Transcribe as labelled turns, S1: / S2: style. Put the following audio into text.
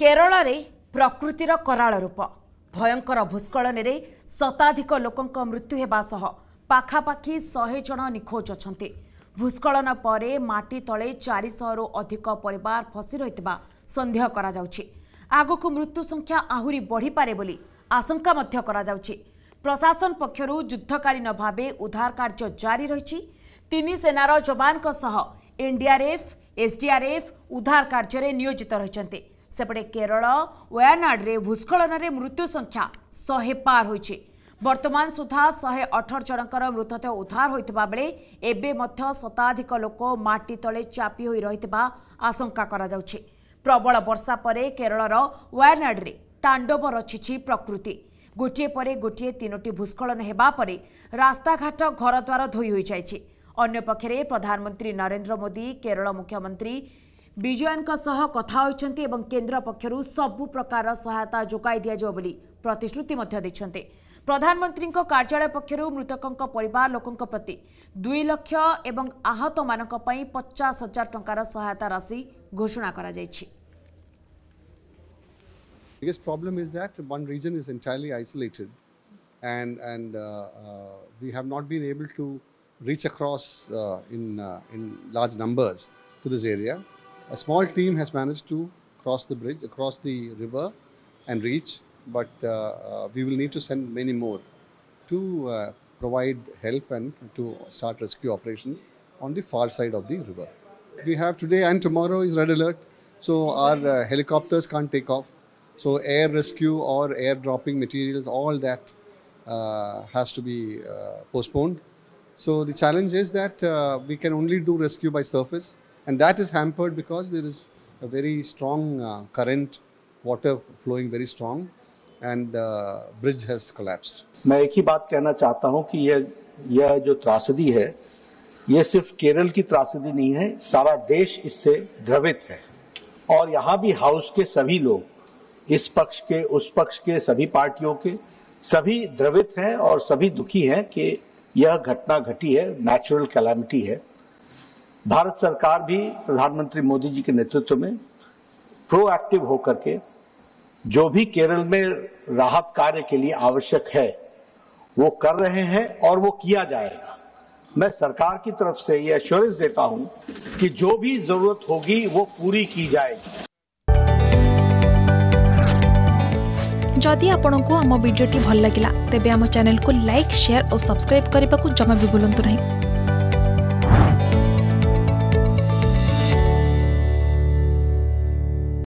S1: କେରଳରେ ପ୍ରକୃତିର କରାଳ ରୂପ ଭୟଙ୍କର ଭୂସ୍କଳନରେ ଶତାଧିକ ଲୋକଙ୍କ ମୃତ୍ୟୁ ହେବା ସହ ପାଖାପାଖି ଶହେ ଜଣ ନିଖୋଜ ଅଛନ୍ତି ଭୂସ୍କଳନ ପରେ ମାଟି ତଳେ ଚାରିଶହରୁ ଅଧିକ ପରିବାର ଫସି ରହିଥିବା ସନ୍ଦେହ କରାଯାଉଛି ଆଗକୁ ମୃତ୍ୟୁ ସଂଖ୍ୟା ଆହୁରି ବଢ଼ିପାରେ ବୋଲି ଆଶଙ୍କା ମଧ୍ୟ କରାଯାଉଛି ପ୍ରଶାସନ ପକ୍ଷରୁ ଯୁଦ୍ଧକାଳୀନ ଭାବେ ଉଦ୍ଧାର କାର୍ଯ୍ୟ ଜାରି ରହିଛି ତିନି ସେନାର ଯବାନଙ୍କ ସହ ଏନ୍ଡିଆର୍ଏଫ୍ ଏସ୍ଡିଆର୍ଏଫ୍ ଉଦ୍ଧାର କାର୍ଯ୍ୟରେ ନିୟୋଜିତ ରହିଛନ୍ତି ସେପଟେ କେରଳ ୱାୟାନାଡ଼ରେ ଭୂସ୍ଖଳନରେ ମୃତ୍ୟୁ ସଂଖ୍ୟା ଶହେ ପାର ହୋଇଛି ବର୍ତ୍ତମାନ ସୁଦ୍ଧା ଶହେ ଅଠର ଜଣଙ୍କର ମୃତଦେହ ଉଦ୍ଧାର ହୋଇଥିବା ବେଳେ ଏବେ ମଧ୍ୟ ଶତାଧିକ ଲୋକ ମାଟି ତଳେ ଚାପି ହୋଇ ରହିଥିବା ଆଶଙ୍କା କରାଯାଉଛି ପ୍ରବଳ ବର୍ଷା ପରେ କେରଳର ୱାୟାନାଡ଼ରେ ତାଣ୍ଡବ ରଚିଛି ପ୍ରକୃତି ଗୋଟିଏ ପରେ ଗୋଟିଏ ତିନୋଟି ଭୂସ୍ଖଳନ ହେବା ପରେ ରାସ୍ତାଘାଟ ଘରଦ୍ୱାର ଧୋଇ ହୋଇଯାଇଛି ଅନ୍ୟପକ୍ଷରେ ପ୍ରଧାନମନ୍ତ୍ରୀ ନରେନ୍ଦ୍ର ମୋଦି କେରଳ ମୁଖ୍ୟମନ୍ତ୍ରୀ ବିଜୟନଙ୍କ ସହ କଥା ହୋଇଛନ୍ତି ଏବଂ କେନ୍ଦ୍ର ପକ୍ଷରୁ ସବୁ ପ୍ରକାରର ସହାୟତା ଯୋଗାଇ ଦିଆଯିବ ବୋଲି ପ୍ରତିଶ୍ରୁତି ମଧ୍ୟ ଦେଇଛନ୍ତି ପ୍ରଧାନମନ୍ତ୍ରୀଙ୍କ କାର୍ଯ୍ୟାଳୟ ପକ୍ଷରୁ ମୃତକଙ୍କ ପରିବାର ଲୋକଙ୍କ ପ୍ରତି ଦୁଇ ଲକ୍ଷ ଏବଂ ଆହତମାନଙ୍କ ପାଇଁ ପଚାଶ ହଜାର ଟଙ୍କାର ସହାୟତା ରାଶି ଘୋଷଣା କରାଯାଇଛି
S2: biggest problem is that one region is entirely isolated and and uh, uh, we have not been able to reach across uh, in in large numbers to this area A small team has managed to cross the bridge, across the river and reach, but uh, uh, we will need to send many more to uh, provide help and to start rescue operations on the far side of the river. We have today and tomorrow is red alert, so our uh, helicopters can't take off. So air rescue or air dropping materials, all that uh, has to be uh, postponed. So the challenge is that we can only do rescue by surface And that is hampered because there is a very strong uh, current, water flowing very strong, and the bridge has collapsed. मैं
S3: एक ही बात कहना चाहता हूँ कि यह यह जो त्रासदी है यह सिर्फ केरल की त्रासदी नहीं है सारा देश इससे द्रवित है और यहाँ भी हाउस के सभी लोग इस पक्ष के उस पक्ष के सभी पार्टियों के सभी द्रवित हैं और सभी दुखी हैं कि यह घटना घटी है नेचुरल कैलामिटी है भारत सरकार भी प्रधानमंत्री मोदी जी के नेतृत्व में प्रोएक्टिव होकर के जो भी केरल में राहत कार्य के लिए आवश्यक है वो कर रहे हैं और वो किया जाएगा मैं सरकार की तरफ से ये एश्योरेंस देता हूं कि जो भी जरूरत होगी वो पूरी की जाएगी
S1: जदि आपण को आम भिडी भल लगा तेब चैनल को लाइक शेयर और सब्सक्राइब करने को जमा भी बुलां नहीं